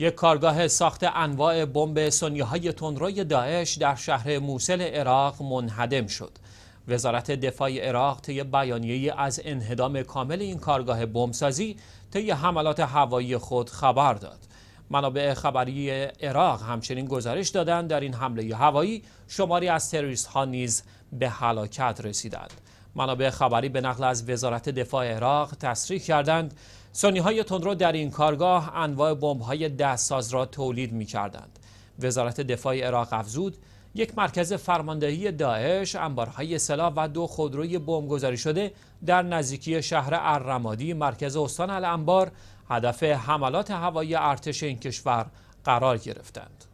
یک کارگاه ساخت انواع بمب های تندروی داعش در شهر موسل عراق منهدم شد. وزارت دفاع عراق طی بیانیه از انهدام کامل این کارگاه بمبسازی طی حملات هوایی خود خبر داد. منابع خبری عراق همچنین گزارش دادند در این حمله هوایی شماری از تروریست ها نیز به هلاکت رسیدند. منابع خبری به نقل از وزارت دفاع عراق تصریح کردند سونی های تندرو در این کارگاه انواع بمب های دستساز را تولید می کردند. وزارت دفاع عراق افزود یک مرکز فرماندهی داعش انبارهای سلاح و دو خودروی بمبگذاری شده در نزدیکی شهر الرمادی مرکز استان الانبار هدف حملات هوایی ارتش این کشور قرار گرفتند.